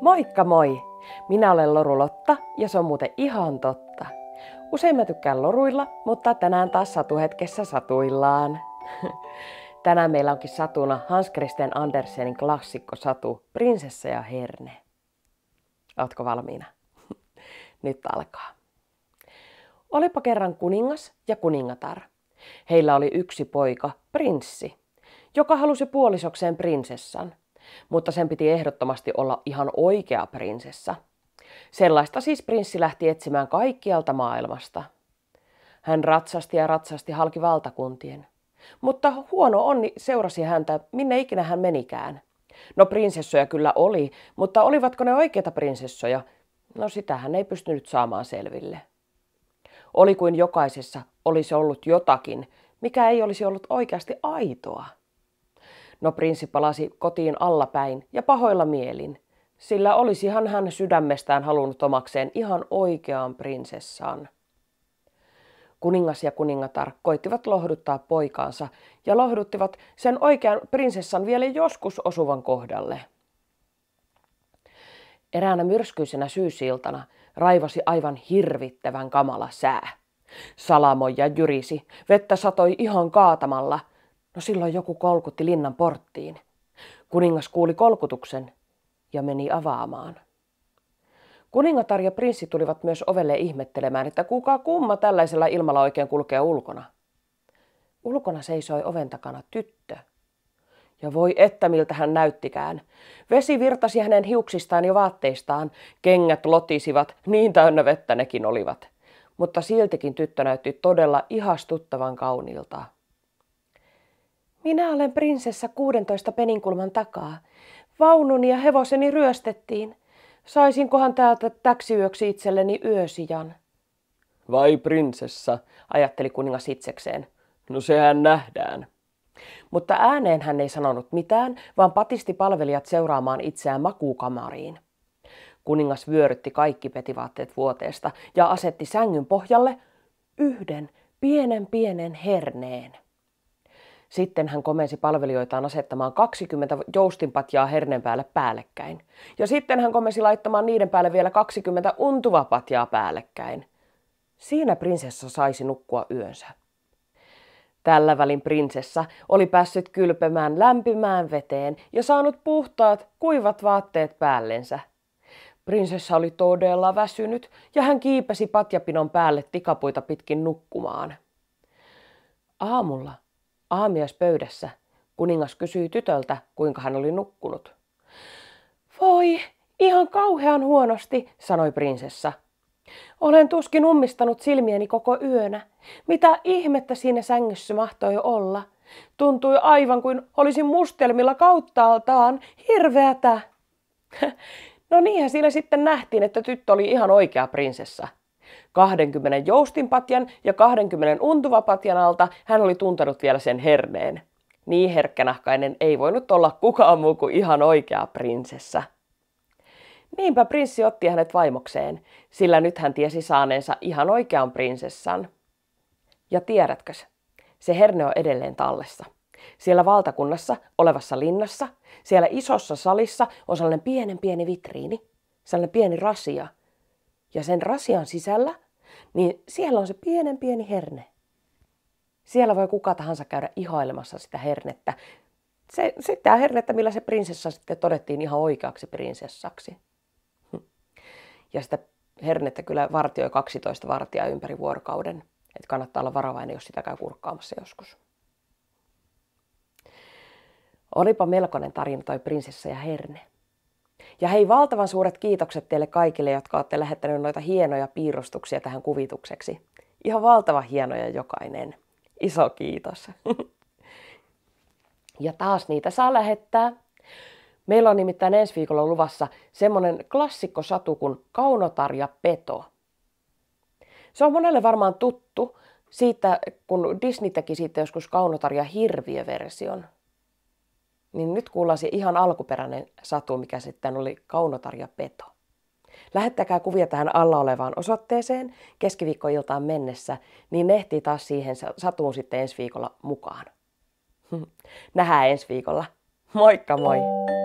Moikka moi! Minä olen Loru Lotta ja se on muuten ihan totta. Usein mä tykkään loruilla, mutta tänään taas satuhetkessä satuillaan. Tänään meillä onkin satuna Hans Christian Andersenin klassikko satu Prinsessa ja Herne. Ootko valmiina? Nyt alkaa. Olipa kerran kuningas ja kuningatar. Heillä oli yksi poika, prinssi, joka halusi puolisokseen prinsessan – mutta sen piti ehdottomasti olla ihan oikea prinsessa. Sellaista siis prinssi lähti etsimään kaikkialta maailmasta. Hän ratsasti ja ratsasti halki valtakuntien. Mutta huono onni seurasi häntä, minne ikinä hän menikään. No prinsessoja kyllä oli, mutta olivatko ne oikeita prinsessoja? No sitä hän ei pystynyt saamaan selville. Oli kuin jokaisessa olisi ollut jotakin, mikä ei olisi ollut oikeasti aitoa. No prinssi palasi kotiin allapäin ja pahoilla mielin, sillä olisihan hän sydämestään halunnut omakseen ihan oikeaan prinsessaan. Kuningas ja kuningatar koittivat lohduttaa poikaansa ja lohduttivat sen oikean prinsessan vielä joskus osuvan kohdalle. Eräänä myrskyisenä syysiltana raivasi aivan hirvittävän kamala sää. Salamoja jyrisi, vettä satoi ihan kaatamalla – No silloin joku kolkutti linnan porttiin. Kuningas kuuli kolkutuksen ja meni avaamaan. Kuningatar ja prinssi tulivat myös ovelle ihmettelemään, että kuka kumma tällaisella ilmalla oikein kulkee ulkona. Ulkona seisoi oven takana tyttö. Ja voi että miltä hän näyttikään. Vesi virtasi hänen hiuksistaan ja vaatteistaan, kengät lotisivat, niin täynnä vettä nekin olivat. Mutta siltikin tyttö näytti todella ihastuttavan kauniilta. Minä niin olen prinsessa 16 peninkulman takaa. Vaunun ja hevoseni ryöstettiin. Saisinkohan täältä täksi yöksi itselleni yösijan? Vai prinsessa, ajatteli kuningas itsekseen. No sehän nähdään. Mutta ääneen hän ei sanonut mitään, vaan patisti palvelijat seuraamaan itseään makuukamariin. Kuningas vyörytti kaikki petivaatteet vuoteesta ja asetti sängyn pohjalle yhden pienen pienen herneen. Sitten hän komensi palvelijoitaan asettamaan 20 joustinpatjaa herneen päälle päällekkäin. Ja sitten hän komensi laittamaan niiden päälle vielä 20 untuvapatjaa päällekkäin. Siinä prinsessa saisi nukkua yönsä. Tällä välin prinsessa oli päässyt kylpemään lämpimään veteen ja saanut puhtaat, kuivat vaatteet päällensä. Prinsessa oli todella väsynyt ja hän kiipesi patjapinon päälle tikapuita pitkin nukkumaan. Aamulla Aamiaispöydässä kuningas kysyi tytöltä, kuinka hän oli nukkunut. Voi, ihan kauhean huonosti, sanoi prinsessa. Olen tuskin ummistanut silmieni koko yönä. Mitä ihmettä siinä sängyssä mahtoi olla? Tuntui aivan kuin olisin mustelmilla kauttaaltaan. Hirveätä! No niinhän siinä sitten nähtiin, että tyttö oli ihan oikea prinsessa. 20 joustinpatjan ja 20 untuvapatjan alta hän oli tuntenut vielä sen herneen. Niin herkkänahkainen ei voinut olla kukaan muu kuin ihan oikea prinsessa. Niinpä prinssi otti hänet vaimokseen, sillä nyt hän tiesi saaneensa ihan oikean prinsessan. Ja tiedätkö, se herne on edelleen tallessa. Siellä valtakunnassa olevassa linnassa, siellä isossa salissa on sellainen pienen pieni vitriini, sellainen pieni rasia – ja sen rasian sisällä, niin siellä on se pienen pieni herne. Siellä voi kuka tahansa käydä ihailemassa sitä hernettä. Se, sitä hernettä, millä se prinsessa sitten todettiin ihan oikeaksi prinsessaksi. Hm. Ja sitä hernettä kyllä vartioi 12 vartia ympäri vuorokauden. Et kannattaa olla varovainen, jos sitä käy kurkkaamassa joskus. Olipa melkoinen tarina toi prinsessa ja herne. Ja hei, valtavan suuret kiitokset teille kaikille, jotka olette lähettäneet noita hienoja piirustuksia tähän kuvitukseksi. Ihan valtava hienoja jokainen. Iso kiitos. ja taas niitä saa lähettää. Meillä on nimittäin ensi viikolla luvassa semmoinen satu kuin Kaunotar ja Peto. Se on monelle varmaan tuttu siitä, kun Disney teki siitä joskus Kaunotar ja Hirviö-version – niin nyt kuullaan se ihan alkuperäinen satu, mikä sitten oli kaunotarja Peto. Lähettäkää kuvia tähän alla olevaan osoitteeseen keskiviikkoiltaan mennessä, niin ne ehtii taas siihen satuun sitten ensi viikolla mukaan. Nähdään ensi viikolla. Moikka moi!